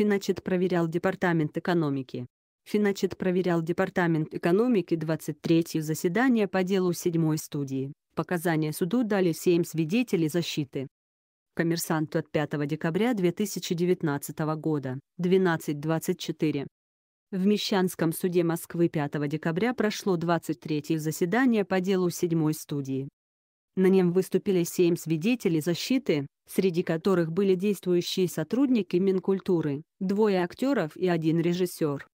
Финачет проверял Департамент экономики. Финачет проверял Департамент экономики 23-е заседание по делу 7-й студии. Показания суду дали 7 свидетелей защиты. Коммерсанту от 5 декабря 2019 года, 12.24. В Мещанском суде Москвы 5 декабря прошло 23-е заседание по делу 7-й студии. На нем выступили семь свидетелей защиты, среди которых были действующие сотрудники Минкультуры, двое актеров и один режиссер.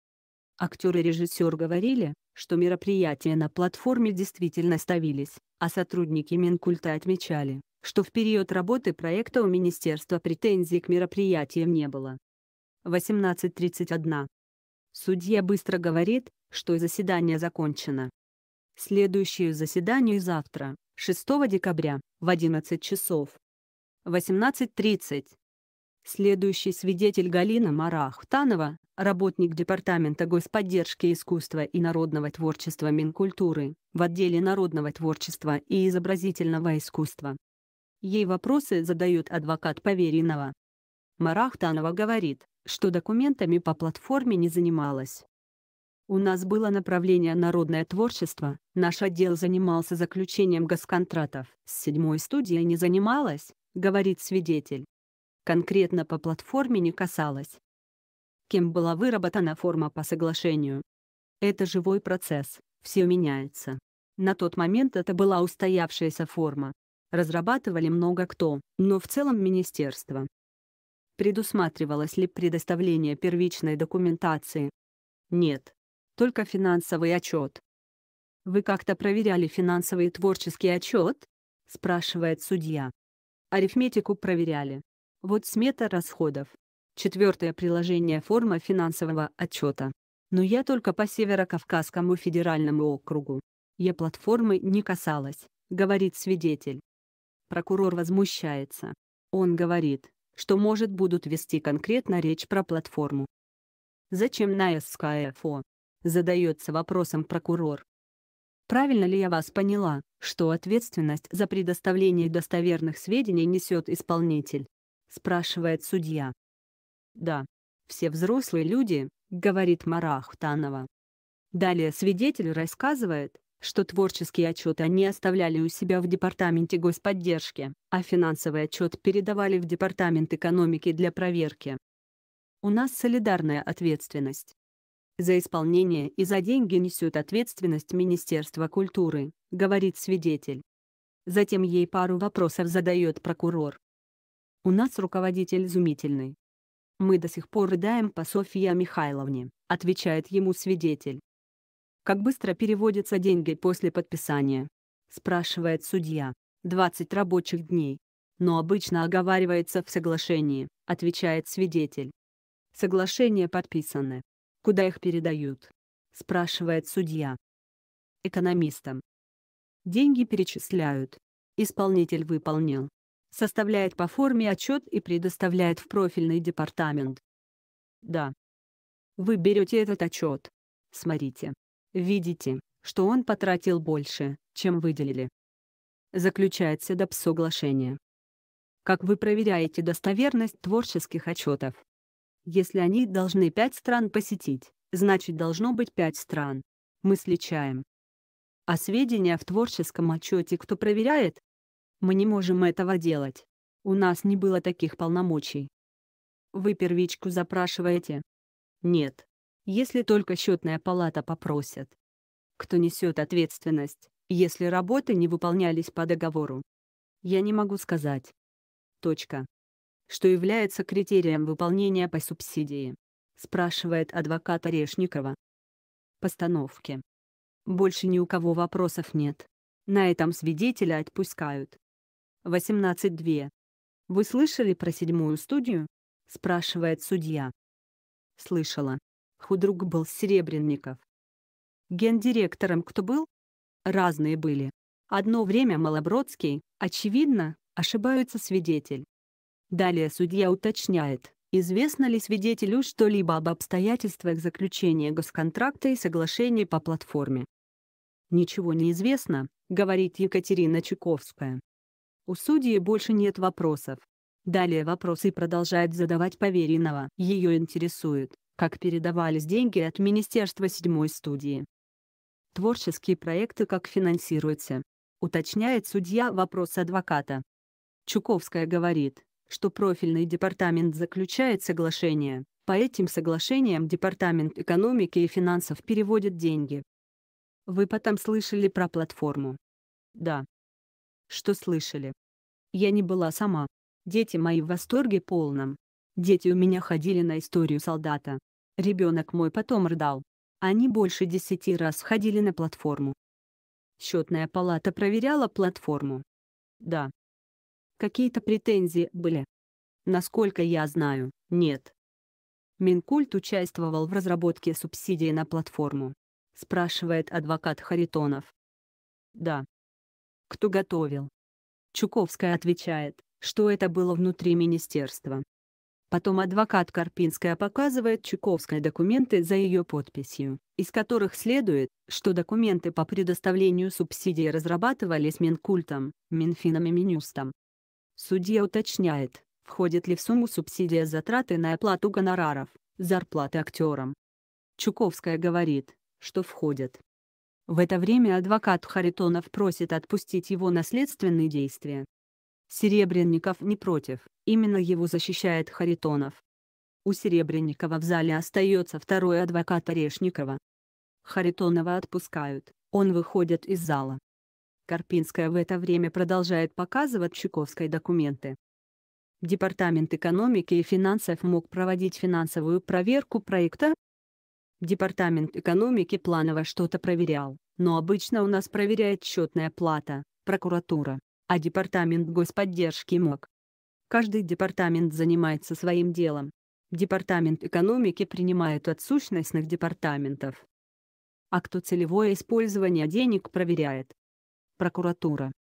Актер и режиссер говорили, что мероприятия на платформе действительно ставились, а сотрудники Минкульта отмечали, что в период работы проекта у Министерства претензий к мероприятиям не было. 18.31. Судья быстро говорит, что заседание закончено. Следующее заседание завтра. 6 декабря в 11 часов. 18.30. Следующий свидетель Галина Мара Ахтанова, работник Департамента господдержки искусства и народного творчества Минкультуры в отделе народного творчества и изобразительного искусства. Ей вопросы задает адвокат поверенного. Мара Ахтанова говорит, что документами по платформе не занималась, у нас было направление «Народное творчество», наш отдел занимался заключением госконтратов. С седьмой студией не занималась, говорит свидетель. Конкретно по платформе не касалась. Кем была выработана форма по соглашению? Это живой процесс, все меняется. На тот момент это была устоявшаяся форма. Разрабатывали много кто, но в целом министерство. Предусматривалось ли предоставление первичной документации? Нет, только финансовый отчет. «Вы как-то проверяли финансовый и творческий отчет?» — спрашивает судья. Арифметику проверяли. Вот смета расходов. Четвертое приложение форма финансового отчета. Но я только по Северо-Кавказскому федеральному округу. Я платформы не касалась, говорит свидетель. Прокурор возмущается. Он говорит, что может будут вести конкретно речь про платформу. Зачем на СКФО? задается вопросом прокурор. Правильно ли я вас поняла, что ответственность за предоставление достоверных сведений несет исполнитель? Спрашивает судья. Да. Все взрослые люди, говорит Мара Ахтанова. Далее свидетель рассказывает, что творческие отчеты они оставляли у себя в департаменте господдержки, а финансовый отчет передавали в департамент экономики для проверки. У нас солидарная ответственность. За исполнение и за деньги несет ответственность Министерство культуры, говорит свидетель. Затем ей пару вопросов задает прокурор. У нас руководитель изумительный. Мы до сих пор рыдаем по Софье Михайловне, отвечает ему свидетель. Как быстро переводятся деньги после подписания? Спрашивает судья. 20 рабочих дней. Но обычно оговаривается в соглашении, отвечает свидетель. Соглашение подписано, куда их передают? Спрашивает судья. Экономистам. Деньги перечисляют. Исполнитель выполнил. Составляет по форме отчет и предоставляет в профильный департамент. Да. Вы берете этот отчет. Смотрите. Видите, что он потратил больше, чем выделили. Заключается ДАП соглашение. Как вы проверяете достоверность творческих отчетов? Если они должны пять стран посетить, значит должно быть пять стран. Мы сличаем. А сведения в творческом отчете кто проверяет? Мы не можем этого делать. У нас не было таких полномочий. Вы первичку запрашиваете? Нет. Если только счетная палата попросит. Кто несет ответственность, если работы не выполнялись по договору? Я не могу сказать. Точка что является критерием выполнения по субсидии, спрашивает адвокат Орешникова. Постановки. Больше ни у кого вопросов нет. На этом свидетеля отпускают. 18.2. Вы слышали про седьмую студию? спрашивает судья. Слышала. Худрук был Серебренников. Гендиректором кто был? Разные были. Одно время Малобродский, очевидно, ошибается свидетель. Далее судья уточняет, известно ли свидетелю что-либо об обстоятельствах заключения госконтракта и соглашений по платформе. «Ничего не известно», — говорит Екатерина Чуковская. У судьи больше нет вопросов. Далее вопросы продолжает задавать поверенного. Ее интересует, как передавались деньги от Министерства седьмой студии. Творческие проекты как финансируются. Уточняет судья вопрос адвоката. Чуковская говорит, что профильный департамент заключает соглашение. По этим соглашениям Департамент экономики и финансов переводит деньги. Вы потом слышали про платформу? Да. Что слышали? Я не была сама. Дети мои в восторге полном. Дети у меня ходили на историю солдата. Ребенок мой потом рдал. Они больше десяти раз ходили на платформу. Счетная палата проверяла платформу. Да. Какие-то претензии были? Насколько я знаю, нет. Минкульт участвовал в разработке субсидии на платформу. Спрашивает адвокат Харитонов. Да. Кто готовил? Чуковская отвечает, что это было внутри министерства. Потом адвокат Карпинская показывает Чуковской документы за ее подписью, из которых следует, что документы по предоставлению субсидии разрабатывались Минкультом, Минфином и Минюстом. Судья уточняет, входит ли в сумму субсидия затраты на оплату гонораров, зарплаты актерам. Чуковская говорит, что входит. В это время адвокат Харитонов просит отпустить его наследственные действия. Серебренников не против, именно его защищает Харитонов. У Серебренникова в зале остается второй адвокат Орешникова. Харитонова отпускают, он выходит из зала. Карпинская в это время продолжает показывать Чуковской документы. Департамент экономики и финансов мог проводить финансовую проверку проекта. Департамент экономики планово что-то проверял, но обычно у нас проверяет счетная плата, прокуратура, а департамент господдержки мог. Каждый департамент занимается своим делом. Департамент экономики принимает от сущностных департаментов. А кто целевое использование денег проверяет, Прокуратура.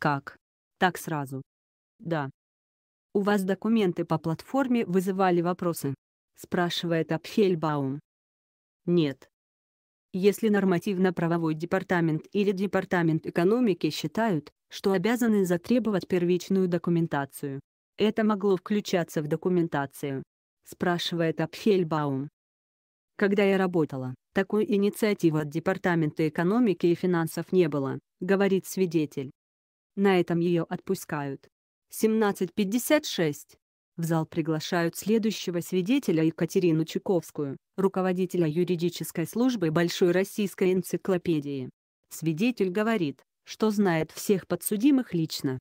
Как? Так сразу. Да. У вас документы по платформе вызывали вопросы? Спрашивает Апфельбаум. Нет. Если нормативно-правовой департамент или департамент экономики считают, что обязаны затребовать первичную документацию, это могло включаться в документацию? Спрашивает Апфельбаум. Когда я работала, такой инициативы от Департамента экономики и финансов не было, говорит свидетель. На этом ее отпускают. 17.56. В зал приглашают следующего свидетеля Екатерину Чуковскую, руководителя юридической службы Большой российской энциклопедии. Свидетель говорит, что знает всех подсудимых лично.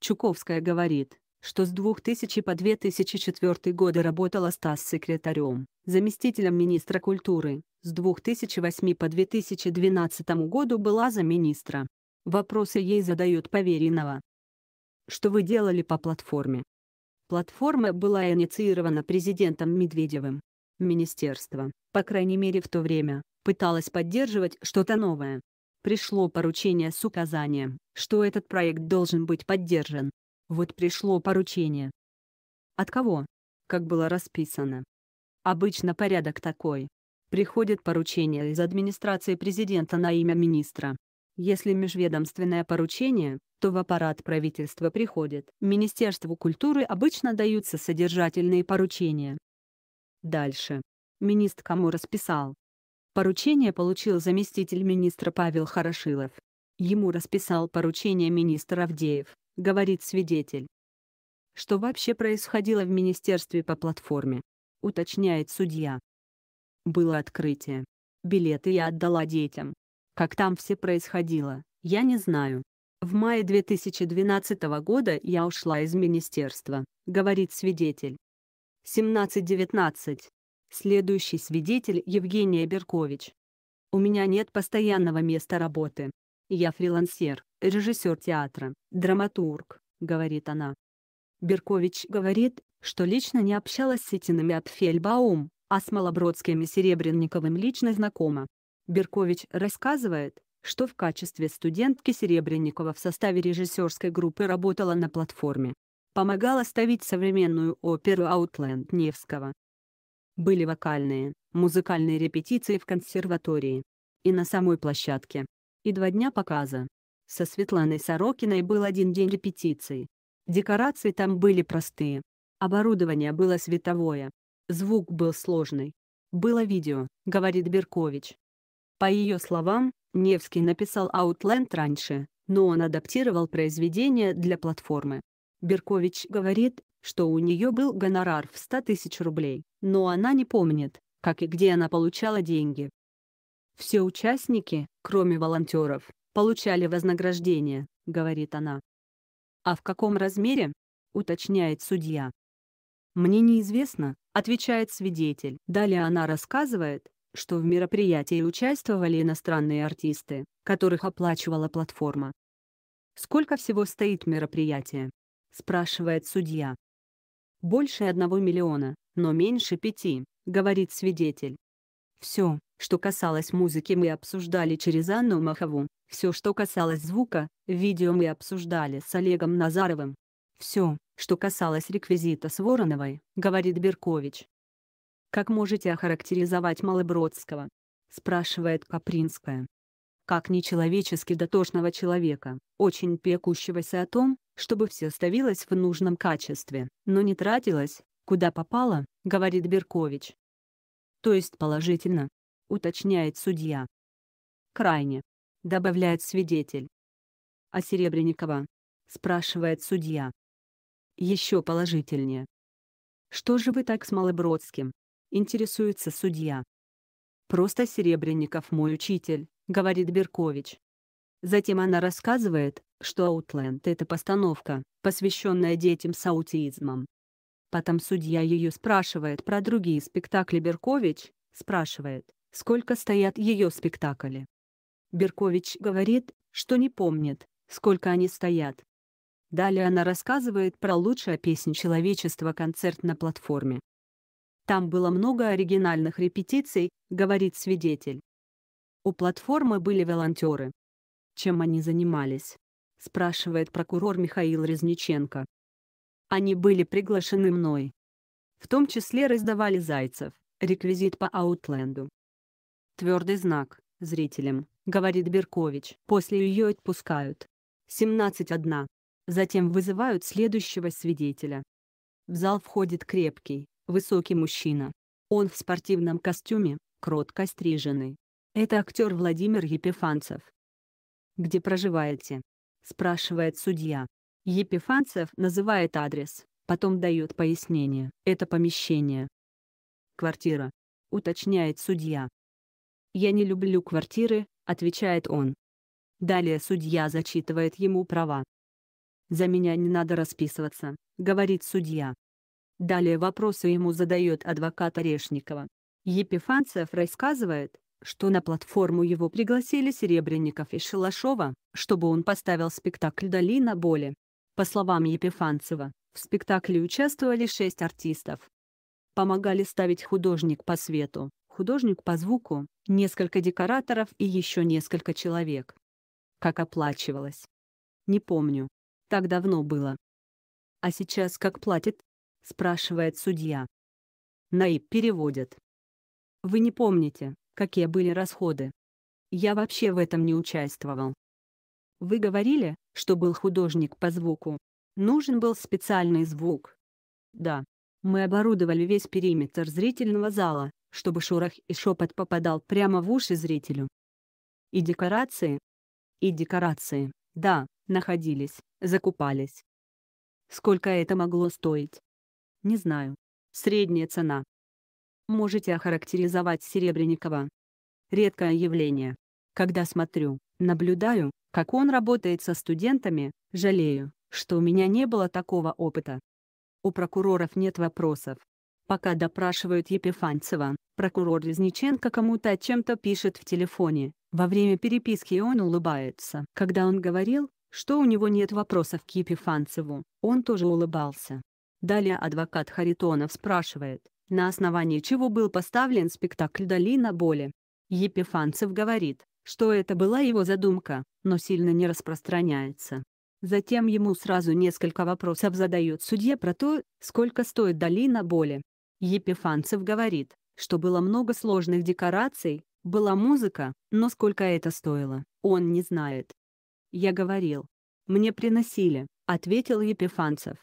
Чуковская говорит, что с 2000 по 2004 годы работала Стас секретарем, заместителем министра культуры, с 2008 по 2012 году была замминистра. Вопросы ей задают поверенного. Что вы делали по платформе? Платформа была инициирована президентом Медведевым. Министерство, по крайней мере в то время, пыталось поддерживать что-то новое. Пришло поручение с указанием, что этот проект должен быть поддержан. Вот пришло поручение. От кого? Как было расписано. Обычно порядок такой. Приходит поручение из администрации президента на имя министра. Если межведомственное поручение, то в аппарат правительства приходит. Министерству культуры обычно даются содержательные поручения. Дальше. Министр кому расписал. Поручение получил заместитель министра Павел Хорошилов. Ему расписал поручение министр Авдеев говорит свидетель. Что вообще происходило в министерстве по платформе? Уточняет судья. Было открытие. Билеты я отдала детям. Как там все происходило, я не знаю. В мае 2012 года я ушла из министерства, говорит свидетель. 17:19 Следующий свидетель Евгения Беркович. У меня нет постоянного места работы. Я фрилансер, режиссер театра, драматург, говорит она. Беркович говорит, что лично не общалась с Этинами от Фельбаум, а с Малобродским и Серебренниковым лично знакома. Беркович рассказывает, что в качестве студентки Серебренникова в составе режиссерской группы работала на платформе. Помогала ставить современную оперу «Аутленд» Невского. Были вокальные, музыкальные репетиции в консерватории. И на самой площадке и два дня показа. Со Светланой Сорокиной был один день репетиции. Декорации там были простые. Оборудование было световое. Звук был сложный. Было видео, говорит Беркович. По ее словам, Невский написал «Аутленд» раньше, но он адаптировал произведение для платформы. Беркович говорит, что у нее был гонорар в 100 тысяч рублей, но она не помнит, как и где она получала деньги. Все участники, кроме волонтеров, получали вознаграждение, говорит она. А в каком размере? уточняет судья. Мне неизвестно, отвечает свидетель. Далее она рассказывает, что в мероприятии участвовали иностранные артисты, которых оплачивала платформа. «Сколько всего стоит мероприятие?» – спрашивает судья. «Больше одного миллиона, но меньше пяти», – говорит свидетель. Все, что касалось музыки мы обсуждали через Анну Махову, все, что касалось звука, видео мы обсуждали с Олегом Назаровым. Все, что касалось реквизита с Вороновой, говорит Беркович. «Как можете охарактеризовать Малобродского?» – спрашивает Капринская. «Как нечеловечески дотошного человека, очень пекущегося о том, чтобы все ставилось в нужном качестве, но не тратилось, куда попало», – говорит Беркович то есть положительно, уточняет судья. Крайне, добавляет свидетель. А Серебренникова? спрашивает судья. Еще положительнее. Что же вы так с Малобродским? интересуется судья. Просто Серебренников мой учитель, говорит Беркович. Затем она рассказывает, что Outland это постановка, посвященная детям с аутизмом. Потом судья ее спрашивает про другие спектакли Беркович, спрашивает, сколько стоят ее спектакли. Беркович говорит, что не помнит, сколько они стоят. Далее она рассказывает про лучшая песня человечества концерт на платформе. Там было много оригинальных репетиций, говорит свидетель. У платформы были волонтеры. Чем они занимались? Спрашивает прокурор Михаил Резниченко. Они были приглашены мной. В том числе раздавали зайцев, реквизит по Аутленду. Твердый знак, зрителям, говорит Беркович, после ее отпускают. 17-1. Затем вызывают следующего свидетеля. В зал входит крепкий, высокий мужчина. Он в спортивном костюме, кротко стриженный. Это актер Владимир Епифанцев. «Где проживаете?» – спрашивает судья. Епифанцев называет адрес, потом дает пояснение. Это помещение. Квартира. Уточняет судья. «Я не люблю квартиры», — отвечает он. Далее судья зачитывает ему права. «За меня не надо расписываться», — говорит судья. Далее вопросы ему задает адвокат Орешникова. Епифанцев рассказывает, что на платформу его пригласили Серебренников и Шалашова, чтобы он поставил спектакль «Долина боли». По словам Епифанцева, в спектакле участвовали шесть артистов. Помогали ставить художник по свету, художник по звуку, несколько декораторов и еще несколько человек. Как оплачивалось? Не помню. Так давно было. А сейчас как платит? Спрашивает судья. Наиб переводят. Вы не помните, какие были расходы. Я вообще в этом не участвовал. Вы говорили, что был художник по звуку. Нужен был специальный звук. Да. Мы оборудовали весь периметр зрительного зала, чтобы шорох и шепот попадал прямо в уши зрителю. И декорации? И декорации, да, находились, закупались. Сколько это могло стоить? Не знаю. Средняя цена. Можете охарактеризовать Серебренникова. Редкое явление. Когда смотрю, Наблюдаю, как он работает со студентами, жалею, что у меня не было такого опыта. У прокуроров нет вопросов. Пока допрашивают Епифанцева, прокурор Резниченко кому-то о чем-то пишет в телефоне. Во время переписки он улыбается. Когда он говорил, что у него нет вопросов к Епифанцеву, он тоже улыбался. Далее адвокат Харитонов спрашивает, на основании чего был поставлен спектакль «Долина боли». Епифанцев говорит, что это была его задумка, но сильно не распространяется. Затем ему сразу несколько вопросов задает судья про то, сколько стоит долина боли. Епифанцев говорит, что было много сложных декораций, была музыка, но сколько это стоило, он не знает. «Я говорил. Мне приносили», — ответил Епифанцев.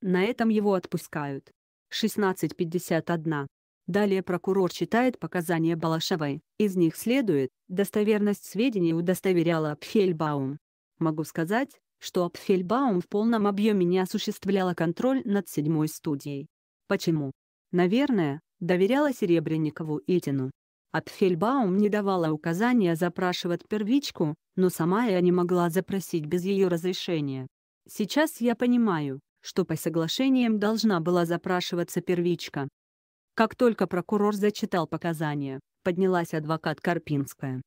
На этом его отпускают. 16.51 Далее прокурор читает показания Балашевой. Из них следует, достоверность сведений удостоверяла Пфельбаум. Могу сказать, что Пфельбаум в полном объеме не осуществляла контроль над седьмой студией. Почему? Наверное, доверяла Серебренникову Итину. Апфельбаум не давала указания запрашивать первичку, но сама я не могла запросить без ее разрешения. Сейчас я понимаю, что по соглашениям должна была запрашиваться первичка, как только прокурор зачитал показания, поднялась адвокат Карпинская.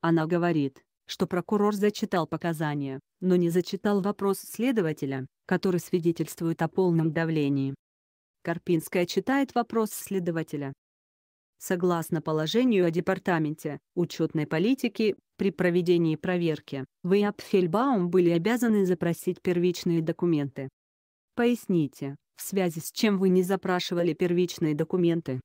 Она говорит, что прокурор зачитал показания, но не зачитал вопрос следователя, который свидетельствует о полном давлении. Карпинская читает вопрос следователя. Согласно положению о департаменте учетной политики, при проведении проверки, вы и Апфельбаум были обязаны запросить первичные документы. Поясните, в связи с чем вы не запрашивали первичные документы.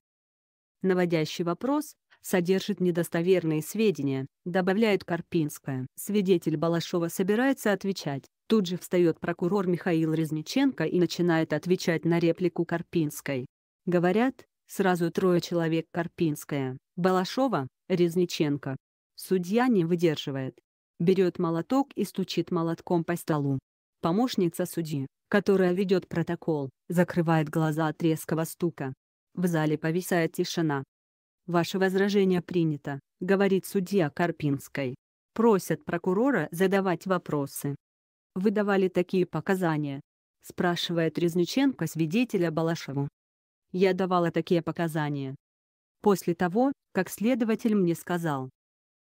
Наводящий вопрос содержит недостоверные сведения, добавляет Карпинская. Свидетель Балашова собирается отвечать. Тут же встает прокурор Михаил Резниченко и начинает отвечать на реплику Карпинской. Говорят, сразу трое человек Карпинская, Балашова, Резниченко. Судья не выдерживает. Берет молоток и стучит молотком по столу. Помощница судьи, которая ведет протокол, закрывает глаза от резкого стука. В зале повисает тишина. «Ваше возражение принято», — говорит судья Карпинской. Просят прокурора задавать вопросы. «Вы давали такие показания?» — спрашивает Резниченко свидетеля Балашеву. «Я давала такие показания. После того, как следователь мне сказал.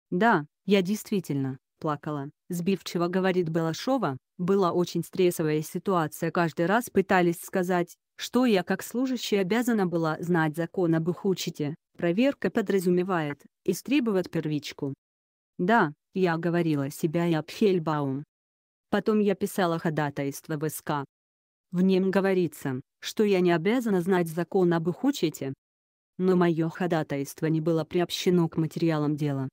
Да, я действительно плакала», — сбивчиво говорит Балашова, была очень стрессовая ситуация, каждый раз пытались сказать, что я как служащий обязана была знать закон об их учите, проверка подразумевает, истребовать первичку. Да, я говорила себя и об Потом я писала ходатайство в СК. В нем говорится, что я не обязана знать закон об их учете. Но мое ходатайство не было приобщено к материалам дела.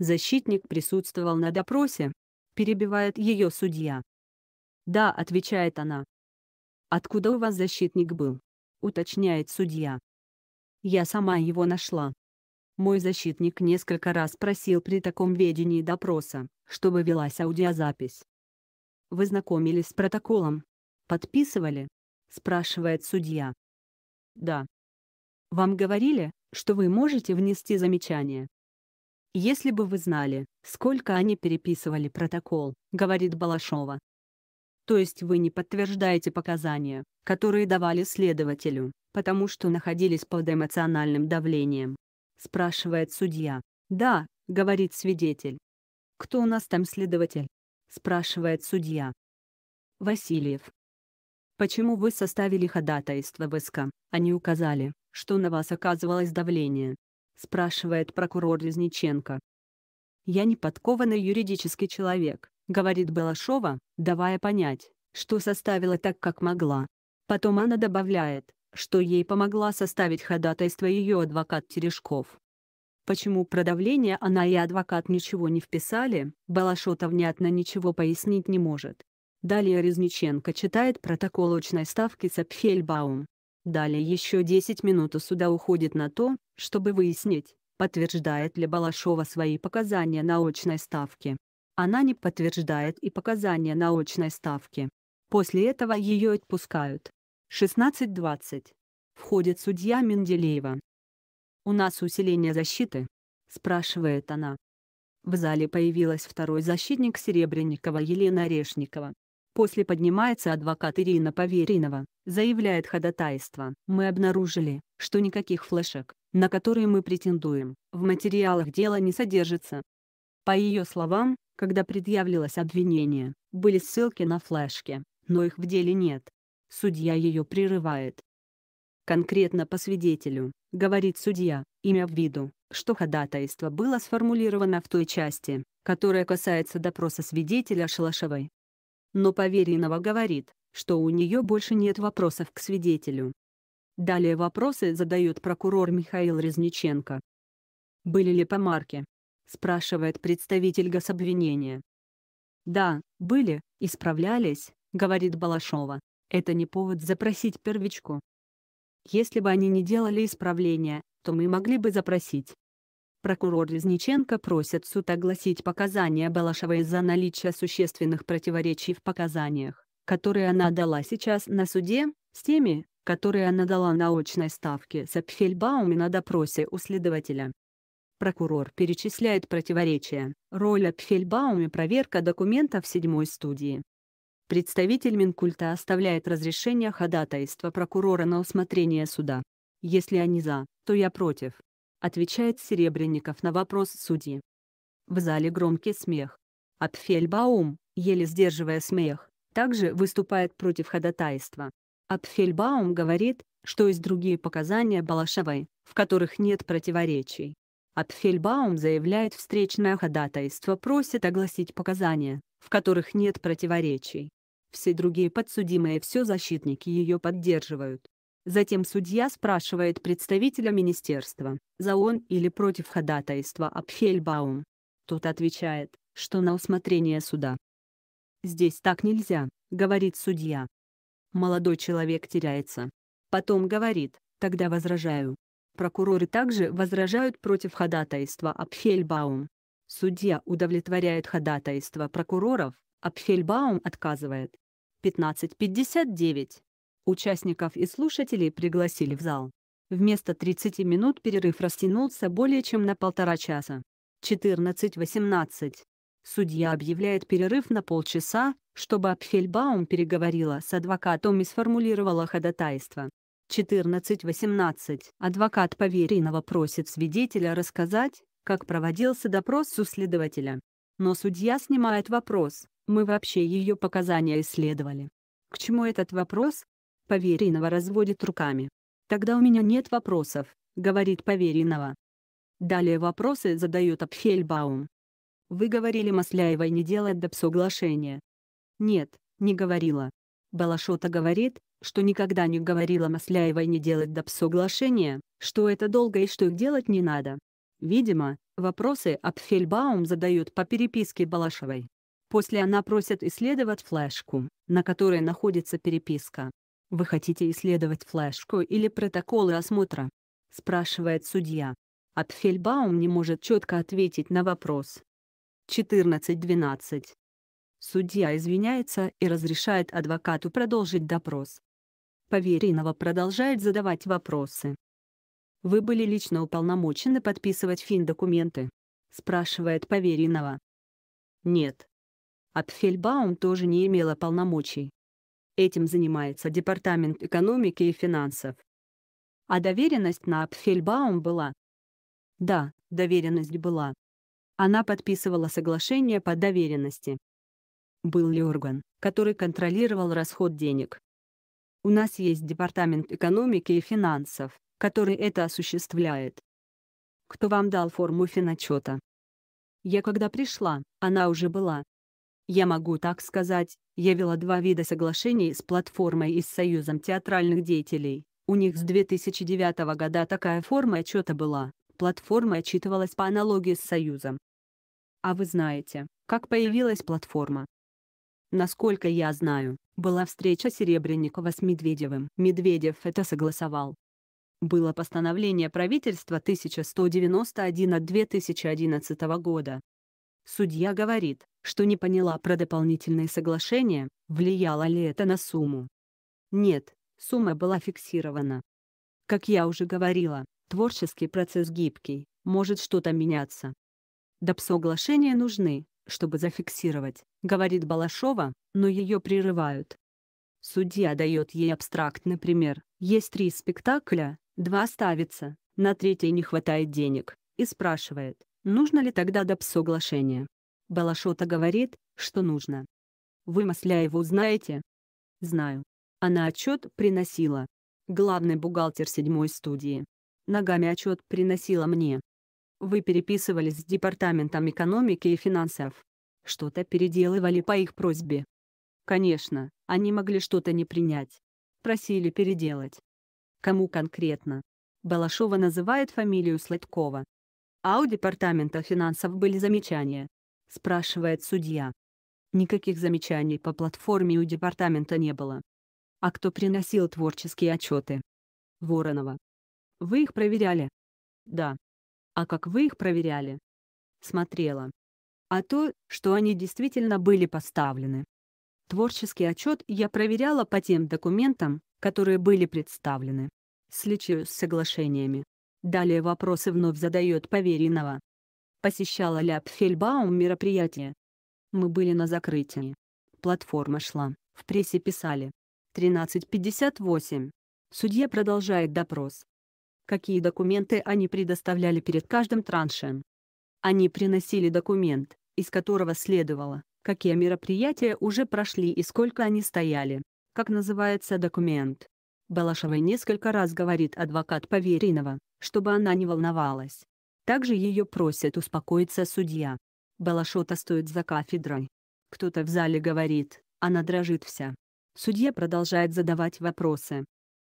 Защитник присутствовал на допросе, — перебивает ее судья. «Да», — отвечает она. «Откуда у вас защитник был?» — уточняет судья. «Я сама его нашла». Мой защитник несколько раз просил при таком ведении допроса, чтобы велась аудиозапись. «Вы знакомились с протоколом? Подписывали?» — спрашивает судья. «Да». «Вам говорили, что вы можете внести замечание?» Если бы вы знали, сколько они переписывали протокол, говорит Балашова. То есть вы не подтверждаете показания, которые давали следователю, потому что находились под эмоциональным давлением? Спрашивает судья. Да, говорит свидетель. Кто у нас там следователь? Спрашивает судья. Васильев. Почему вы составили ходатайство в СК, они а указали, что на вас оказывалось давление, — спрашивает прокурор Резниченко. «Я не подкованный юридический человек», — говорит Балашова, давая понять, что составила так, как могла. Потом она добавляет, что ей помогла составить ходатайство ее адвокат Терешков. Почему про давление она и адвокат ничего не вписали, Балашота внятно ничего пояснить не может. Далее Резниченко читает протокол очной ставки Сапфельбаум, Далее еще 10 минут суда уходит на то, чтобы выяснить, подтверждает ли Балашова свои показания на очной ставке. Она не подтверждает и показания на очной ставке. После этого ее отпускают. 16.20. Входит судья Менделеева. «У нас усиление защиты?» – спрашивает она. В зале появилась второй защитник Серебренникова Елена Орешникова. После поднимается адвокат Ирина Поверинова, заявляет ходатайство. Мы обнаружили, что никаких флешек, на которые мы претендуем, в материалах дела не содержится. По ее словам, когда предъявлялось обвинение, были ссылки на флешки, но их в деле нет. Судья ее прерывает. Конкретно по свидетелю, говорит судья, имя в виду, что ходатайство было сформулировано в той части, которая касается допроса свидетеля Шалашевой но поверенного говорит, что у нее больше нет вопросов к свидетелю. Далее вопросы задает прокурор Михаил Резниченко. «Были ли помарки?» – спрашивает представитель гособвинения. «Да, были, исправлялись», – говорит Балашова. «Это не повод запросить первичку». «Если бы они не делали исправления, то мы могли бы запросить. Прокурор Резниченко просит суд огласить показания Балашева из-за наличия существенных противоречий в показаниях, которые она дала сейчас на суде, с теми, которые она дала на очной ставке с Сапфельбауме на допросе у следователя. Прокурор перечисляет противоречия, роль Апфельбауме проверка документов седьмой студии. Представитель Минкульта оставляет разрешение ходатайства прокурора на усмотрение суда. Если они за, то я против отвечает Серебренников на вопрос судьи. В зале громкий смех. Апфельбаум, еле сдерживая смех, также выступает против ходатайства. Апфельбаум говорит, что есть другие показания Балашевой, в которых нет противоречий. Апфельбаум заявляет встречное ходатайство просит огласить показания, в которых нет противоречий. Все другие подсудимые все защитники ее поддерживают. Затем судья спрашивает представителя министерства, за он или против ходатайства об Фельбаум. Тот отвечает, что на усмотрение суда. «Здесь так нельзя», — говорит судья. Молодой человек теряется. Потом говорит, тогда возражаю. Прокуроры также возражают против ходатайства об Фельбаум. Судья удовлетворяет ходатайство прокуроров, об Фельбаум отказывает. 15.59 Участников и слушателей пригласили в зал. Вместо 30 минут перерыв растянулся более чем на полтора часа. 14.18. Судья объявляет перерыв на полчаса, чтобы Апфельбаум переговорила с адвокатом и сформулировала ходатайство. 14.18. Адвокат поверенного просит свидетеля рассказать, как проводился допрос у следователя. Но судья снимает вопрос, мы вообще ее показания исследовали. К чему этот вопрос, Поверенного разводит руками. «Тогда у меня нет вопросов», — говорит Поверенного. Далее вопросы задает Апфельбаум. «Вы говорили Масляевой не делать допсоглашения?» «Нет, не говорила». Балашота говорит, что никогда не говорила Масляевой не делать допсоглашения, что это долго и что их делать не надо. Видимо, вопросы Апфельбаум задают по переписке Балашевой. После она просит исследовать флешку, на которой находится переписка. «Вы хотите исследовать флешку или протоколы осмотра?» – спрашивает судья. Апфельбаум не может четко ответить на вопрос. 14.12. Судья извиняется и разрешает адвокату продолжить допрос. Поверенного продолжает задавать вопросы. «Вы были лично уполномочены подписывать финдокументы?» – спрашивает поверенного. «Нет». Апфельбаум тоже не имела полномочий. Этим занимается Департамент экономики и финансов. А доверенность на Апфельбаум была? Да, доверенность была. Она подписывала соглашение по доверенности. Был ли орган, который контролировал расход денег? У нас есть Департамент экономики и финансов, который это осуществляет. Кто вам дал форму финотчета? Я когда пришла, она уже была я могу так сказать, я вела два вида соглашений с платформой и с Союзом театральных деятелей. У них с 2009 года такая форма отчета была. Платформа отчитывалась по аналогии с Союзом. А вы знаете, как появилась платформа? Насколько я знаю, была встреча Серебренникова с Медведевым. Медведев это согласовал. Было постановление правительства 1191 от 2011 года. Судья говорит, что не поняла про дополнительные соглашения, влияло ли это на сумму. Нет, сумма была фиксирована. Как я уже говорила, творческий процесс гибкий, может что-то меняться. Допсоглашения нужны, чтобы зафиксировать, говорит Балашова, но ее прерывают. Судья дает ей абстрактный пример. Есть три спектакля, два ставится, на третий не хватает денег, и спрашивает, нужно ли тогда допсоглашение. Балашота говорит, что нужно. Вы Масляеву знаете? Знаю. Она отчет приносила. Главный бухгалтер седьмой студии. Ногами отчет приносила мне. Вы переписывались с департаментом экономики и финансов. Что-то переделывали по их просьбе. Конечно, они могли что-то не принять. Просили переделать. Кому конкретно? Балашова называет фамилию Сладкова. А у департамента финансов были замечания, спрашивает судья. Никаких замечаний по платформе у департамента не было. А кто приносил творческие отчеты? Воронова. Вы их проверяли? Да. А как вы их проверяли? Смотрела. А то, что они действительно были поставлены. Творческий отчет я проверяла по тем документам, которые были представлены. Сличаю с соглашениями. Далее вопросы вновь задает поверенного посещала Ляп Фельбаум мероприятие. Мы были на закрытии. Платформа шла, в прессе писали. 13.58. Судья продолжает допрос. Какие документы они предоставляли перед каждым траншем? Они приносили документ, из которого следовало, какие мероприятия уже прошли и сколько они стояли, как называется документ. Балашевой несколько раз говорит адвокат Поверенного, чтобы она не волновалась. Также ее просит успокоиться судья. Балашота стоит за кафедрой. Кто-то в зале говорит, она дрожит вся. Судья продолжает задавать вопросы.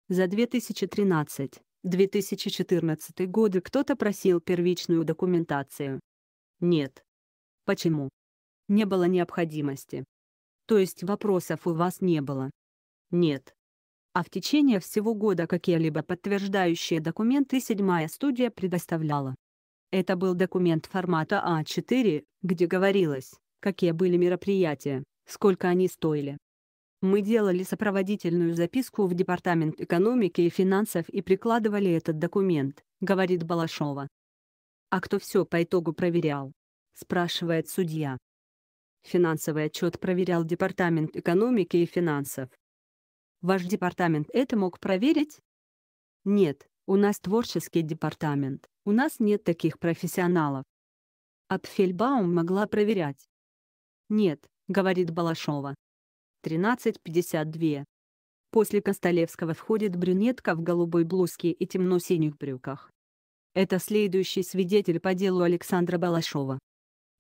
За 2013-2014 годы кто-то просил первичную документацию. Нет. Почему? Не было необходимости. То есть вопросов у вас не было? Нет. А в течение всего года какие-либо подтверждающие документы седьмая студия предоставляла. Это был документ формата А4, где говорилось, какие были мероприятия, сколько они стоили. Мы делали сопроводительную записку в Департамент экономики и финансов и прикладывали этот документ, говорит Балашова. А кто все по итогу проверял? спрашивает судья. Финансовый отчет проверял Департамент экономики и финансов. Ваш департамент это мог проверить? Нет, у нас творческий департамент, у нас нет таких профессионалов. Апфельбаум могла проверять. «Нет», — говорит Балашова. 13.52. После Костолевского входит брюнетка в голубой блузке и темно-синих брюках. Это следующий свидетель по делу Александра Балашова.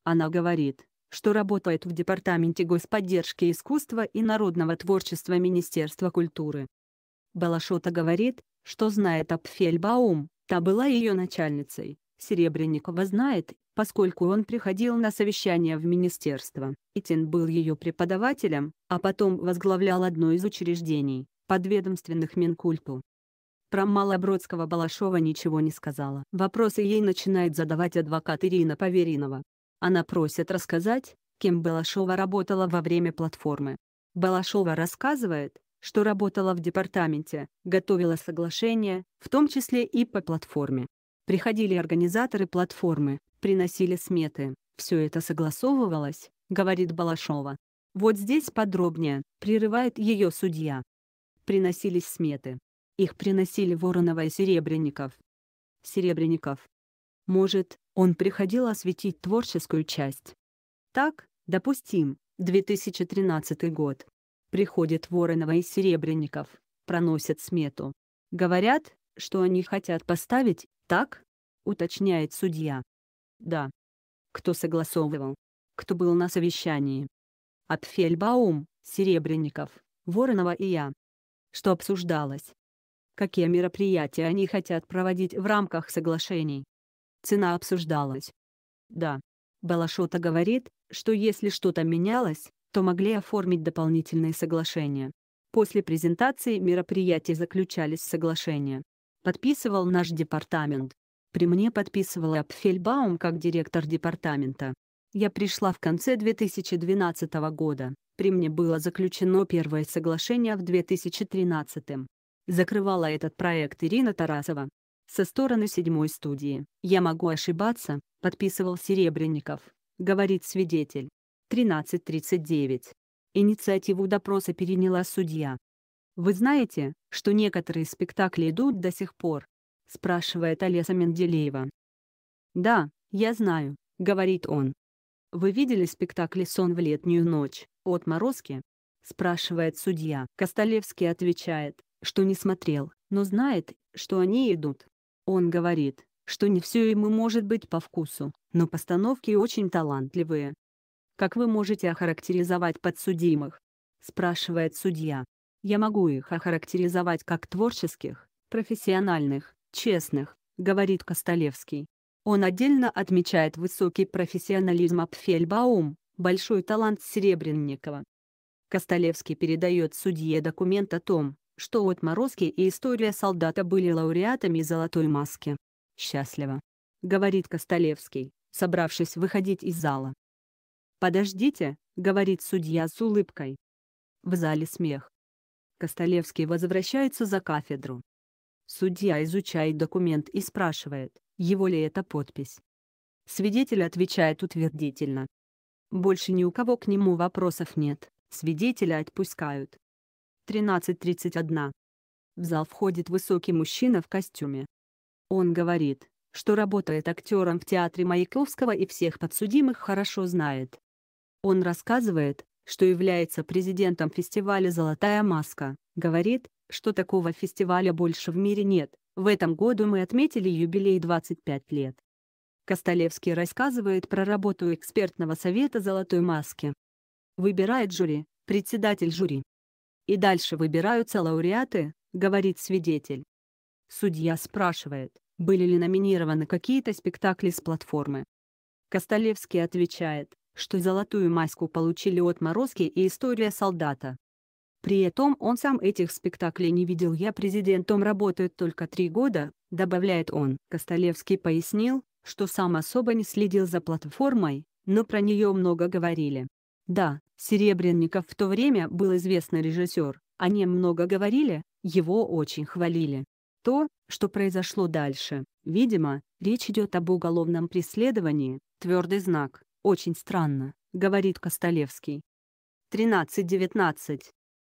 Она говорит, что работает в Департаменте господдержки искусства и народного творчества Министерства культуры. Балашота говорит, что знает об Фельбаум, та была ее начальницей. Серебренникова знает, поскольку он приходил на совещания в министерство. Итин был ее преподавателем, а потом возглавлял одно из учреждений, подведомственных Минкульту. Про Малобродского Балашова ничего не сказала. Вопросы ей начинает задавать адвокат Ирина Поверинова. Она просит рассказать, кем Балашова работала во время платформы. Балашова рассказывает, что работала в департаменте, готовила соглашения, в том числе и по платформе. Приходили организаторы платформы, приносили сметы. Все это согласовывалось, говорит Балашова. Вот здесь подробнее, прерывает ее судья. Приносились сметы. Их приносили Воронова и Серебренников. Серебренников. Может, он приходил осветить творческую часть. Так, допустим, 2013 год. Приходит Воронова и Серебренников, проносят смету. Говорят, что они хотят поставить, так? Уточняет судья. Да. Кто согласовывал? Кто был на совещании? Апфельбаум, Серебренников, Воронова и я. Что обсуждалось? Какие мероприятия они хотят проводить в рамках соглашений? Цена обсуждалась. Да. Балашота говорит, что если что-то менялось, что могли оформить дополнительные соглашения. После презентации мероприятий заключались соглашения. Подписывал наш департамент. При мне подписывала Апфельбаум как директор департамента. Я пришла в конце 2012 года. При мне было заключено первое соглашение в 2013. Закрывала этот проект Ирина Тарасова. Со стороны седьмой студии «Я могу ошибаться», подписывал Серебренников, говорит свидетель. 13.39. Инициативу допроса переняла судья. «Вы знаете, что некоторые спектакли идут до сих пор?» – спрашивает Олеса Менделеева. «Да, я знаю», – говорит он. «Вы видели спектакли «Сон в летнюю ночь» от Морозки?» – спрашивает судья. Костолевский отвечает, что не смотрел, но знает, что они идут. Он говорит, что не все ему может быть по вкусу, но постановки очень талантливые, «Как вы можете охарактеризовать подсудимых?» – спрашивает судья. «Я могу их охарактеризовать как творческих, профессиональных, честных», – говорит Костолевский. Он отдельно отмечает высокий профессионализм Апфельбаум, большой талант Серебренникова. Костолевский передает судье документ о том, что отморозки и история солдата были лауреатами «Золотой маски». «Счастливо», — говорит Костолевский, собравшись выходить из зала. «Подождите», — говорит судья с улыбкой. В зале смех. Костолевский возвращается за кафедру. Судья изучает документ и спрашивает, его ли это подпись. Свидетель отвечает утвердительно. Больше ни у кого к нему вопросов нет, свидетеля отпускают. 13.31. В зал входит высокий мужчина в костюме. Он говорит, что работает актером в театре Маяковского и всех подсудимых хорошо знает. Он рассказывает, что является президентом фестиваля «Золотая маска», говорит, что такого фестиваля больше в мире нет, в этом году мы отметили юбилей 25 лет. Костолевский рассказывает про работу экспертного совета «Золотой маски». Выбирает жюри, председатель жюри. И дальше выбираются лауреаты, говорит свидетель. Судья спрашивает, были ли номинированы какие-то спектакли с платформы. Костолевский отвечает, что золотую маску получили от Морозки и история солдата. При этом он сам этих спектаклей не видел. Я президентом работает только три года, добавляет он. Костолевский пояснил, что сам особо не следил за платформой, но про нее много говорили. Да, Серебренников в то время был известный режиссер, о нем много говорили, его очень хвалили. То, что произошло дальше, видимо, речь идет об уголовном преследовании, твердый знак. Очень странно, говорит Костолевский. 13.19.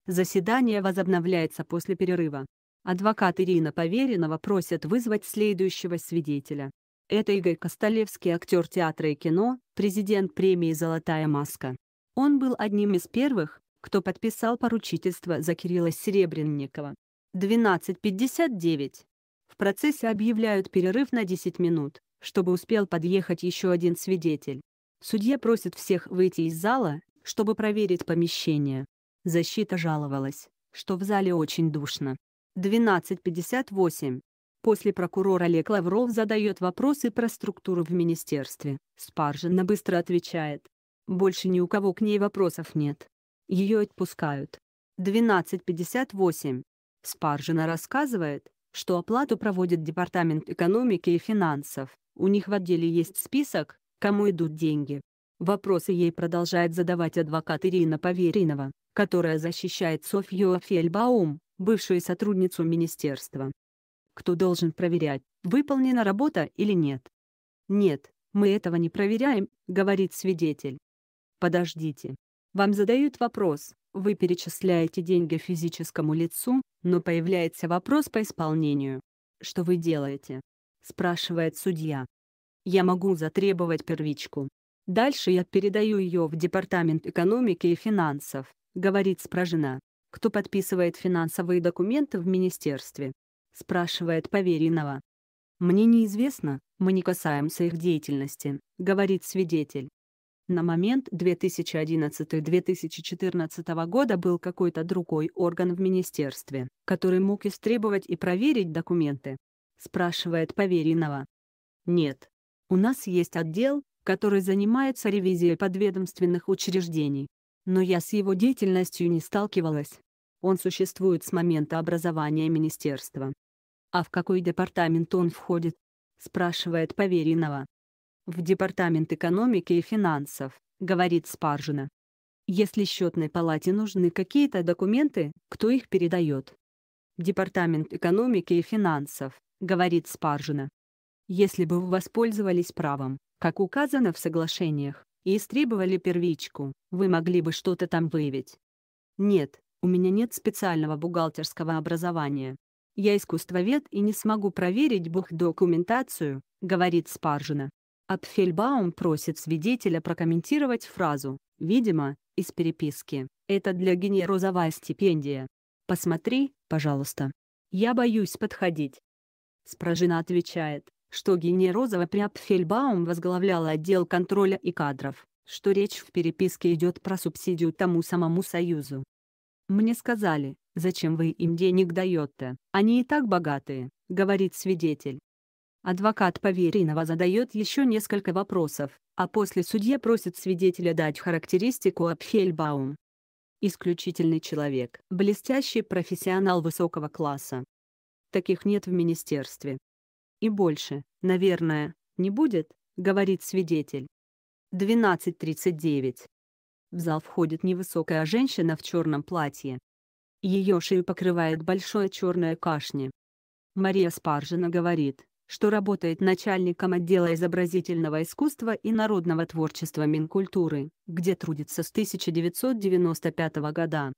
Заседание возобновляется после перерыва. Адвокат Ирина Поверенного просят вызвать следующего свидетеля. Это Игорь Костолевский, актер театра и кино, президент премии «Золотая маска». Он был одним из первых, кто подписал поручительство за Кирилла Серебренникова. 12.59. В процессе объявляют перерыв на 10 минут, чтобы успел подъехать еще один свидетель. Судья просит всех выйти из зала, чтобы проверить помещение. Защита жаловалась, что в зале очень душно. 12.58. После прокурор Олег Лавров задает вопросы про структуру в министерстве. Спаржина быстро отвечает. Больше ни у кого к ней вопросов нет. Ее отпускают. 12.58. Спаржина рассказывает, что оплату проводит Департамент экономики и финансов. У них в отделе есть список, кому идут деньги. Вопросы ей продолжает задавать адвокат Ирина Поверинова, которая защищает Софью Афельбаум, бывшую сотрудницу министерства. Кто должен проверять, выполнена работа или нет? Нет, мы этого не проверяем, говорит свидетель. Подождите. Вам задают вопрос, вы перечисляете деньги физическому лицу, но появляется вопрос по исполнению. Что вы делаете? Спрашивает судья я могу затребовать первичку. Дальше я передаю ее в Департамент экономики и финансов, говорит Спражина. Кто подписывает финансовые документы в министерстве? Спрашивает поверенного. Мне неизвестно, мы не касаемся их деятельности, говорит свидетель. На момент 2011-2014 года был какой-то другой орган в министерстве, который мог истребовать и проверить документы? Спрашивает поверенного. Нет, у нас есть отдел, который занимается ревизией подведомственных учреждений. Но я с его деятельностью не сталкивалась. Он существует с момента образования министерства. «А в какой департамент он входит?» – спрашивает поверенного. «В департамент экономики и финансов», – говорит Спаржина. «Если счетной палате нужны какие-то документы, кто их передает?» «Департамент экономики и финансов», – говорит Спаржина если бы вы воспользовались правом, как указано в соглашениях, и истребовали первичку, вы могли бы что-то там выявить. Нет, у меня нет специального бухгалтерского образования. Я искусствовед и не смогу проверить бухдокументацию, говорит Спаржина. Апфельбаум просит свидетеля прокомментировать фразу, видимо, из переписки. Это для генерозовая стипендия. Посмотри, пожалуйста. Я боюсь подходить. Спражина отвечает что Генерозова Прятфельбаум возглавляла отдел контроля и кадров, что речь в переписке идет про субсидию тому самому Союзу. «Мне сказали, зачем вы им денег даете, они и так богатые», — говорит свидетель. Адвокат поверенного задает еще несколько вопросов, а после судья просит свидетеля дать характеристику Апфельбаум. Исключительный человек, блестящий профессионал высокого класса. Таких нет в министерстве, и больше, наверное, не будет, говорит свидетель. 12.39. В зал входит невысокая женщина в черном платье. Ее шею покрывает большое черное кашни. Мария Спаржина говорит, что работает начальником отдела изобразительного искусства и народного творчества Минкультуры, где трудится с 1995 года.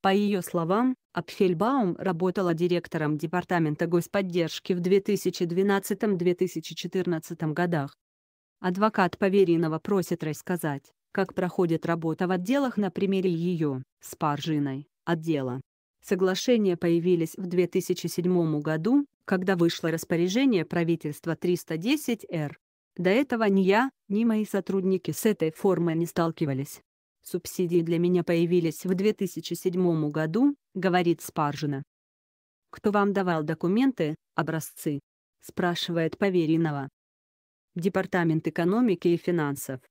По ее словам, Апфельбаум работала директором Департамента господдержки в 2012-2014 годах. Адвокат поверенного просит рассказать, как проходит работа в отделах на примере ее, с Паржиной, отдела. Соглашения появились в 2007 году, когда вышло распоряжение правительства 310-Р. До этого ни я, ни мои сотрудники с этой формой не сталкивались. Субсидии для меня появились в 2007 году, говорит Спаржина. Кто вам давал документы, образцы? спрашивает Поверинова. Департамент экономики и финансов.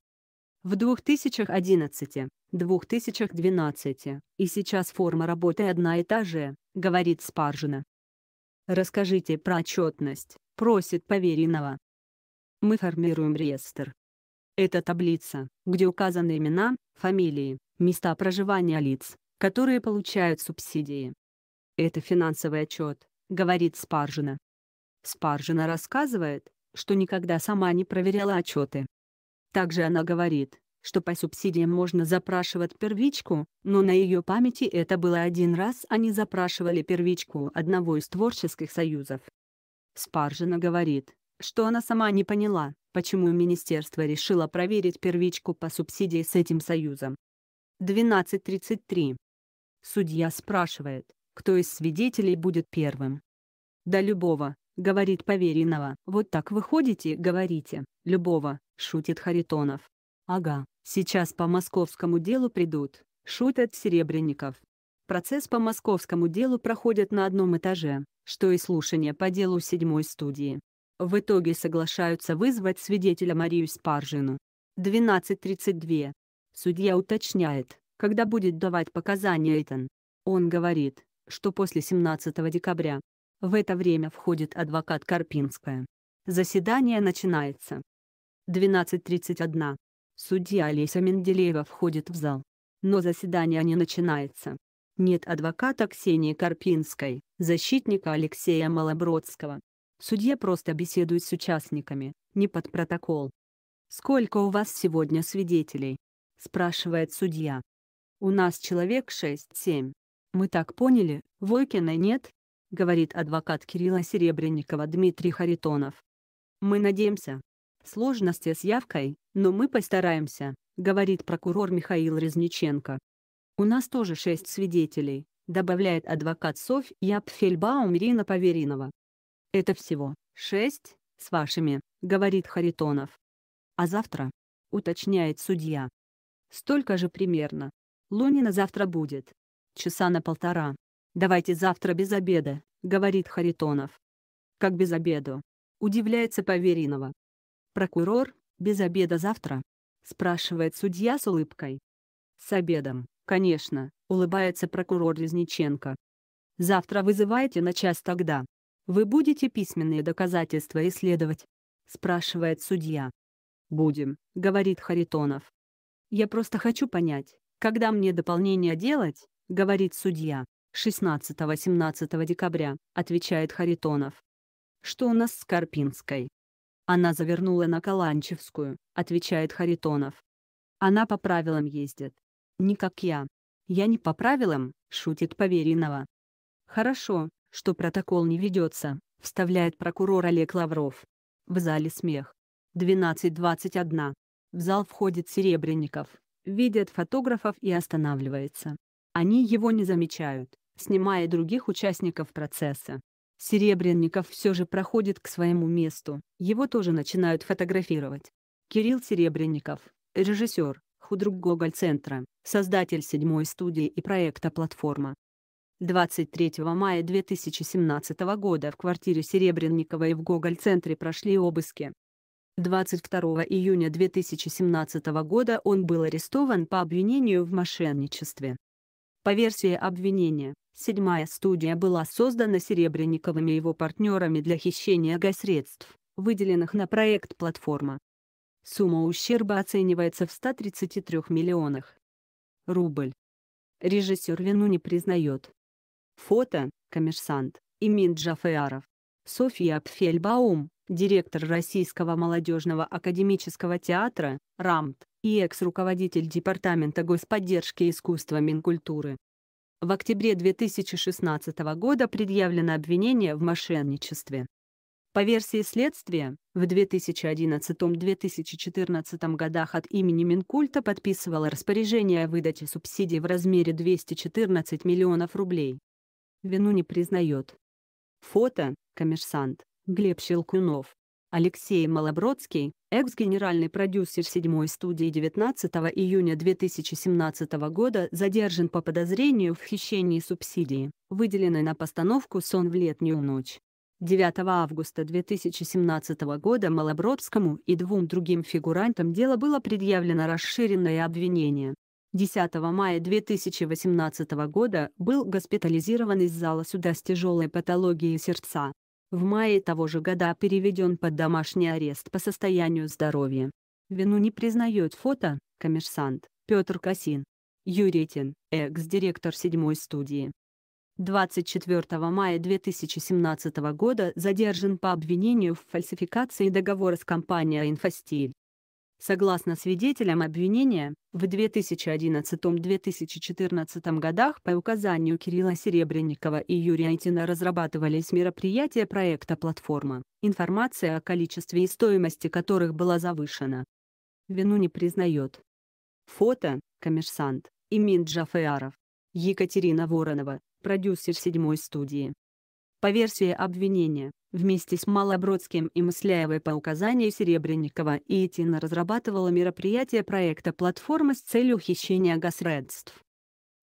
В 2011-2012 и сейчас форма работы одна и та же, говорит Спаржина. Расскажите про отчетность, просит Поверинова. Мы формируем реестр, это таблица, где указаны имена, фамилии, места проживания лиц, которые получают субсидии. Это финансовый отчет, говорит Спаржина. Спаржина рассказывает, что никогда сама не проверяла отчеты. Также она говорит, что по субсидиям можно запрашивать первичку, но на ее памяти это было один раз они запрашивали первичку одного из творческих союзов. Спаржина говорит, что она сама не поняла, почему министерство решило проверить первичку по субсидии с этим союзом. 12.33. Судья спрашивает, кто из свидетелей будет первым. «Да любого», — говорит поверенного. «Вот так выходите, говорите, любого», — шутит Харитонов. «Ага, сейчас по московскому делу придут», — шутят Серебренников. Процесс по московскому делу проходит на одном этаже, что и слушание по делу седьмой студии. В итоге соглашаются вызвать свидетеля Марию Спаржину. 12.32. Судья уточняет, когда будет давать показания Эйтон. Он говорит, что после 17 декабря. В это время входит адвокат Карпинская. Заседание начинается. 12.31. Судья Олеся Менделеева входит в зал. Но заседание не начинается. Нет адвоката Ксении Карпинской, защитника Алексея Малобродского. Судья просто беседует с участниками, не под протокол. «Сколько у вас сегодня свидетелей?» – спрашивает судья. «У нас человек 6-7. Мы так поняли, Войкина нет?» – говорит адвокат Кирилла Серебренникова Дмитрий Харитонов. «Мы надеемся. Сложности с явкой, но мы постараемся», – говорит прокурор Михаил Резниченко. «У нас тоже шесть свидетелей», – добавляет адвокат Софья Пфельбаум Ирина Поверинова. «Это всего шесть, с вашими», — говорит Харитонов. «А завтра?» — уточняет судья. «Столько же примерно. Лунина завтра будет. Часа на полтора. Давайте завтра без обеда», — говорит Харитонов. «Как без обеда?» — удивляется Поверинова. «Прокурор, без обеду? завтра?» — спрашивает судья с улыбкой. «С обедом, конечно», — улыбается прокурор Резниченко. «Завтра вызываете на час тогда», «Вы будете письменные доказательства исследовать?» — спрашивает судья. «Будем», — говорит Харитонов. «Я просто хочу понять, когда мне дополнение делать?» — говорит судья. «16-17 18 — отвечает Харитонов. «Что у нас с Карпинской?» «Она завернула на Каланчевскую», — отвечает Харитонов. «Она по правилам ездит. Не как я. Я не по правилам», — шутит Поверинова. «Хорошо, что протокол не ведется, вставляет прокурор Олег Лавров. В зале смех. 12.21. В зал входит Серебренников, видят фотографов и останавливается. Они его не замечают, снимая других участников процесса. Серебренников все же проходит к своему месту, его тоже начинают фотографировать. Кирилл Серебренников, режиссер, худрук Гоголь-центра, создатель седьмой студии и проекта «Платформа», 23 мая 2017 года в квартире Серебренникова и в Гоголь-центре прошли обыски. 22 июня 2017 года он был арестован по обвинению в мошенничестве. По версии обвинения, седьмая студия была создана Серебренниковыми и его партнерами для хищения госредств, выделенных на проект «Платформа». Сумма ущерба оценивается в 133 миллионах. Рубль. Режиссер вину не признает. Фото «Коммерсант» Имин Джафаров. Софья Пфельбаум, директор Российского молодежного академического театра «РАМТ» и экс-руководитель Департамента господдержки искусства Минкультуры. В октябре 2016 года предъявлено обвинение в мошенничестве. По версии следствия, в 2011-2014 годах от имени Минкульта подписывал распоряжение о выдаче субсидий в размере 214 миллионов рублей вину не признает. Фото, коммерсант, Глеб Щелкунов. Алексей Малобродский, экс-генеральный продюсер седьмой студии 19 июня 2017 года, задержан по подозрению в хищении субсидии, выделенной на постановку «Сон в летнюю ночь». 9 августа 2017 года Малобродскому и двум другим фигурантам дела было предъявлено расширенное обвинение 10 мая 2018 года был госпитализирован из зала суда с тяжелой патологией сердца. В мае того же года переведен под домашний арест по состоянию здоровья. Вину не признает фото, коммерсант, Петр Касин, Юретин, экс-директор 7 студии. 24 мая 2017 года задержан по обвинению в фальсификации договора с компанией «Инфостиль». Согласно свидетелям обвинения, в 2011-2014 годах по указанию Кирилла Серебренникова и Юрия Айтина разрабатывались мероприятия проекта «Платформа», информация о количестве и стоимости которых была завышена. Вину не признает. Фото, коммерсант, Имин Джафеаров. Екатерина Воронова, продюсер седьмой студии. По версии обвинения, вместе с Малобродским и Масляевой по указанию Серебренникова и Этина разрабатывала мероприятие проекта «Платформа» с целью хищения госредств.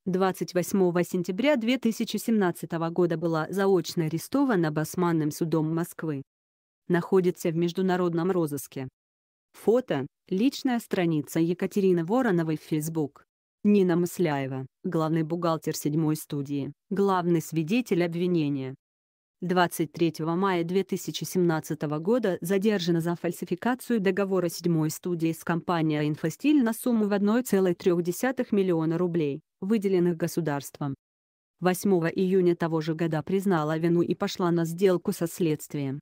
28 сентября 2017 года была заочно арестована Басманным судом Москвы. Находится в международном розыске. Фото – личная страница Екатерины Вороновой в Facebook. Нина Масляева, главный бухгалтер седьмой студии, главный свидетель обвинения. 23 мая 2017 года задержана за фальсификацию договора седьмой студии с компанией «Инфостиль» на сумму в 1,3 миллиона рублей, выделенных государством. 8 июня того же года признала вину и пошла на сделку со следствием.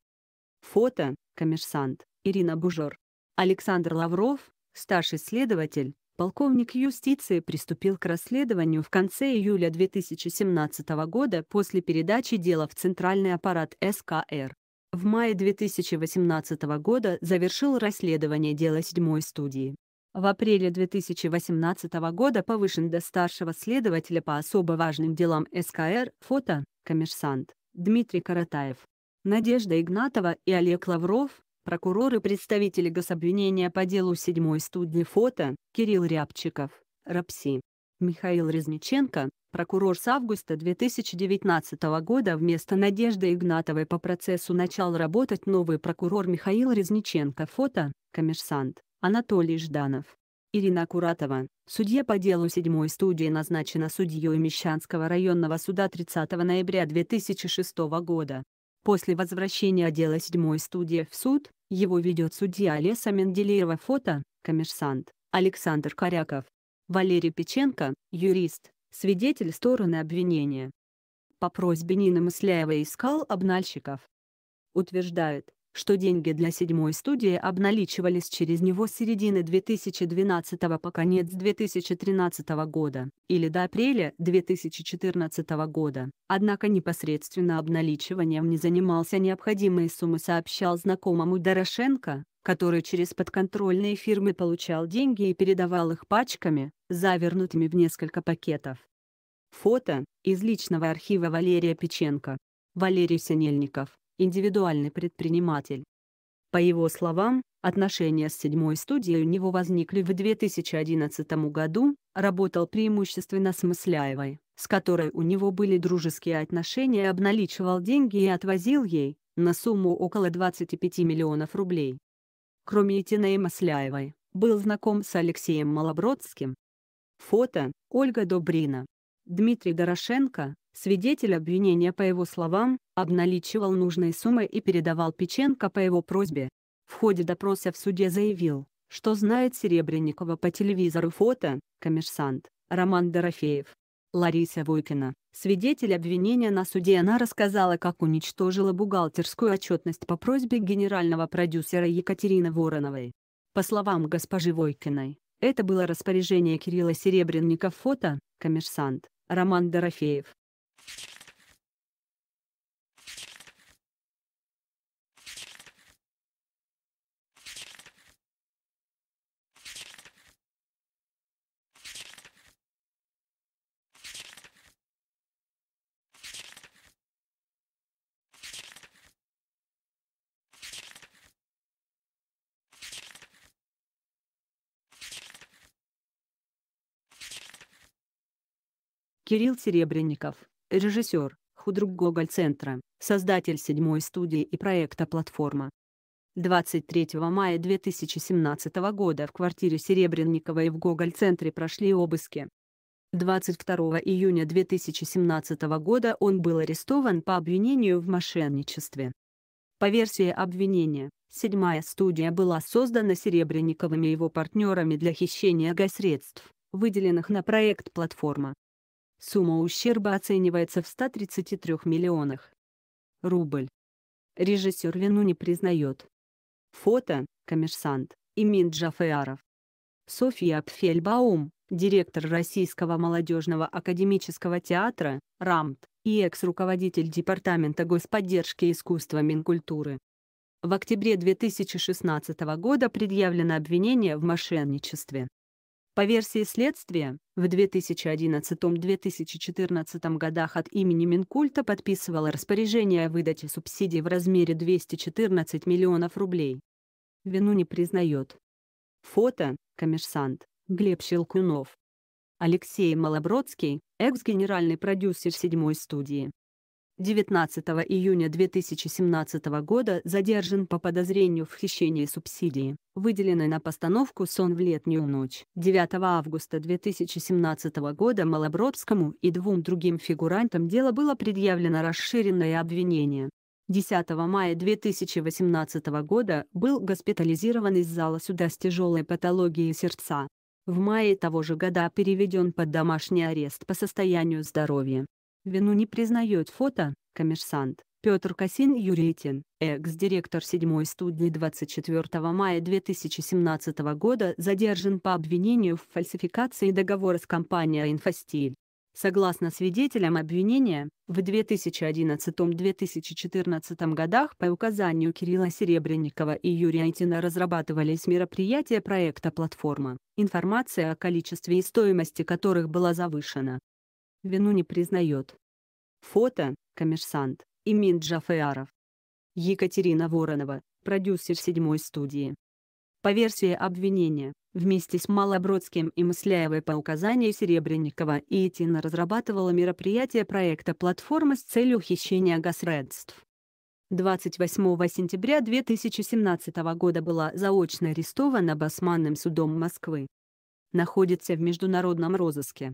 Фото, коммерсант, Ирина Бужор. Александр Лавров, старший следователь, Полковник юстиции приступил к расследованию в конце июля 2017 года после передачи дела в Центральный аппарат СКР. В мае 2018 года завершил расследование дела седьмой студии. В апреле 2018 года повышен до старшего следователя по особо важным делам СКР фото «Коммерсант» Дмитрий Каратаев. Надежда Игнатова и Олег Лавров, Прокурор и представители гособвинения по делу 7 студни фото Кирилл Рябчиков, РАПСИ. Михаил Резниченко, прокурор с августа 2019 года вместо Надежды Игнатовой по процессу начал работать новый прокурор Михаил Резниченко. Фото, коммерсант, Анатолий Жданов. Ирина Куратова, судья по делу 7 студии назначена судьей Мещанского районного суда 30 ноября 2006 года. После возвращения отдела 7 студии в суд, его ведет судья Леса Менделеева фото, коммерсант, Александр Коряков. Валерий Печенко, юрист, свидетель стороны обвинения. По просьбе Нины Мысляева искал обнальщиков. Утверждает, что деньги для седьмой студии обналичивались через него с середины 2012 по конец 2013 года или до апреля 2014 года, однако непосредственно обналичиванием не занимался необходимые суммы сообщал знакомому Дорошенко, который через подконтрольные фирмы получал деньги и передавал их пачками, завернутыми в несколько пакетов. Фото из личного архива Валерия Печенко. Валерий Синельников индивидуальный предприниматель. По его словам, отношения с седьмой студией у него возникли в 2011 году, работал преимущественно с Мысляевой, с которой у него были дружеские отношения обналичивал деньги и отвозил ей, на сумму около 25 миллионов рублей. Кроме Этиной Масляевой, был знаком с Алексеем Малобродским. Фото – Ольга Добрина. Дмитрий Дорошенко, Свидетель обвинения, по его словам, обналичивал нужные суммы и передавал Печенко по его просьбе. В ходе допроса в суде заявил, что знает Серебренникова по телевизору фото, коммерсант, Роман Дорофеев. Лариса Войкина, свидетель обвинения на суде она рассказала как уничтожила бухгалтерскую отчетность по просьбе генерального продюсера Екатерины Вороновой. По словам госпожи Войкиной, это было распоряжение Кирилла Серебренников фото, коммерсант, Роман Дорофеев, Кирилл Серебренников, режиссер, худрук Гоголь-центра, создатель седьмой студии и проекта «Платформа». 23 мая 2017 года в квартире Серебренникова и в Гоголь-центре прошли обыски. 22 июня 2017 года он был арестован по обвинению в мошенничестве. По версии обвинения, седьмая студия была создана Серебренниковыми и его партнерами для хищения госсредств, выделенных на проект «Платформа». Сумма ущерба оценивается в 133 миллионах. Рубль. Режиссер вину не признает. Фото, коммерсант, Имин Джафеаров. Софья Пфельбаум, директор Российского молодежного академического театра, РАМТ, и экс-руководитель Департамента господдержки искусства Минкультуры. В октябре 2016 года предъявлено обвинение в мошенничестве. По версии следствия, в 2011-2014 годах от имени Минкульта подписывал распоряжение о выдаче субсидий в размере 214 миллионов рублей. Вину не признает. Фото, коммерсант, Глеб Щелкунов. Алексей Малобродский, экс-генеральный продюсер седьмой студии. 19 июня 2017 года задержан по подозрению в хищении субсидии, выделенной на постановку «Сон в летнюю ночь». 9 августа 2017 года Малобродскому и двум другим фигурантам дела было предъявлено расширенное обвинение. 10 мая 2018 года был госпитализирован из зала суда с тяжелой патологией сердца. В мае того же года переведен под домашний арест по состоянию здоровья. Вину не признает фото, коммерсант. Петр Касин Юритин, экс-директор 7 студии 24 мая 2017 года задержан по обвинению в фальсификации договора с компанией «Инфостиль». Согласно свидетелям обвинения, в 2011-2014 годах по указанию Кирилла Серебренникова и Юрия Айтина разрабатывались мероприятия проекта «Платформа», информация о количестве и стоимости которых была завышена вину не признает. Фото «Коммерсант» Имин Джафаров. Екатерина Воронова, продюсер седьмой студии. По версии обвинения, вместе с Малобродским и Мысляевой по указанию Серебренникова и Этина разрабатывала мероприятие проекта «Платформа» с целью хищения госредств. 28 сентября 2017 года была заочно арестована Басманным судом Москвы. Находится в международном розыске.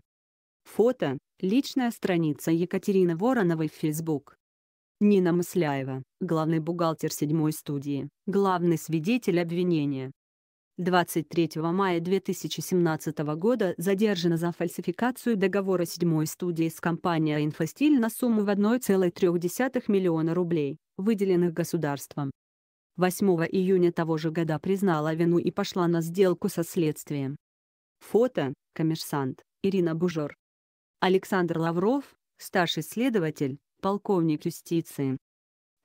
Фото – личная страница Екатерины Вороновой в Facebook. Нина Мысляева, главный бухгалтер седьмой студии, главный свидетель обвинения. 23 мая 2017 года задержана за фальсификацию договора седьмой студии с компанией «Инфостиль» на сумму в 1,3 миллиона рублей, выделенных государством. 8 июня того же года признала вину и пошла на сделку со следствием. Фото, коммерсант, Ирина Бужор. Александр Лавров, старший следователь, полковник юстиции,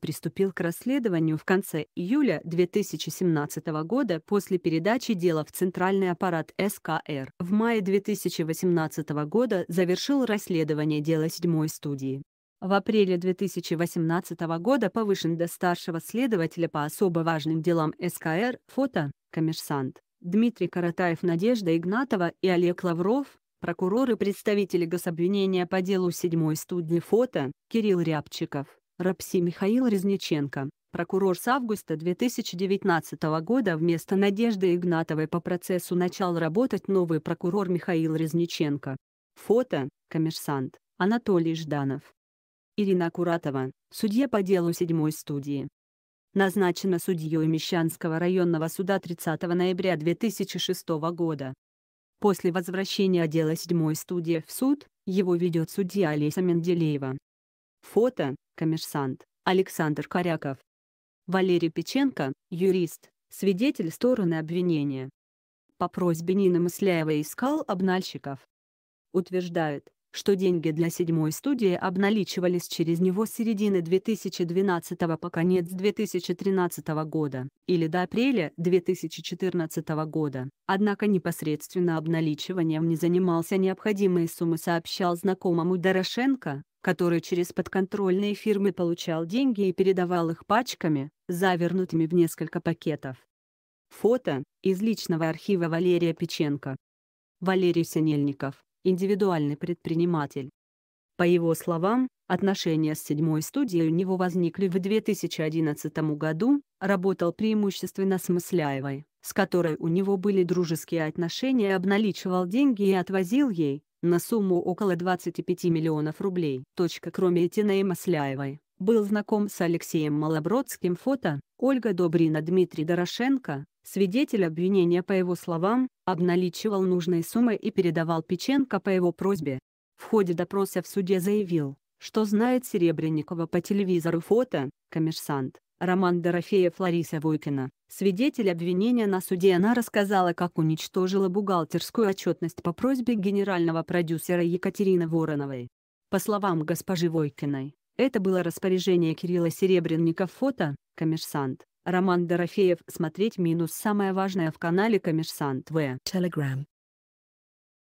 приступил к расследованию в конце июля 2017 года после передачи дела в Центральный аппарат СКР. В мае 2018 года завершил расследование дела седьмой студии. В апреле 2018 года повышен до старшего следователя по особо важным делам СКР фото «Коммерсант». Дмитрий Каратаев, Надежда Игнатова и Олег Лавров Прокуроры и представитель гособвинения по делу 7 студни фото, Кирилл Рябчиков, Рапси Михаил Резниченко, прокурор с августа 2019 года вместо Надежды Игнатовой по процессу начал работать новый прокурор Михаил Резниченко. Фото, коммерсант, Анатолий Жданов. Ирина Куратова, судья по делу 7 студии. Назначена судьей Мещанского районного суда 30 ноября 2006 года. После возвращения отдела седьмой студии в суд, его ведет судья Олеся Менделеева. Фото, коммерсант, Александр Коряков. Валерий Печенко, юрист, свидетель стороны обвинения. По просьбе Нины Мысляева искал обнальщиков. Утверждает что деньги для седьмой студии обналичивались через него с середины 2012 по конец 2013 года или до апреля 2014 года. Однако непосредственно обналичиванием не занимался необходимые суммы сообщал знакомому Дорошенко, который через подконтрольные фирмы получал деньги и передавал их пачками, завернутыми в несколько пакетов. Фото из личного архива Валерия Печенко. Валерий Синельников, индивидуальный предприниматель. По его словам, отношения с седьмой студией у него возникли в 2011 году, работал преимущественно с Мысляевой, с которой у него были дружеские отношения обналичивал деньги и отвозил ей, на сумму около 25 миллионов рублей. Точка кроме Этиной Масляевой, был знаком с Алексеем Малобродским фото, Ольга Добрина Дмитрий Дорошенко, свидетель обвинения по его словам, обналичивал нужные суммы и передавал Печенко по его просьбе. В ходе допроса в суде заявил, что знает Серебренникова по телевизору фото, коммерсант, Роман Дорофеев Лариса Войкина, свидетель обвинения на суде она рассказала как уничтожила бухгалтерскую отчетность по просьбе генерального продюсера Екатерины Вороновой. По словам госпожи Войкиной, это было распоряжение Кирилла Серебренников фото, коммерсант, Роман Дорофеев. Смотреть минус. Самое важное в канале Коммерсант В. Telegram.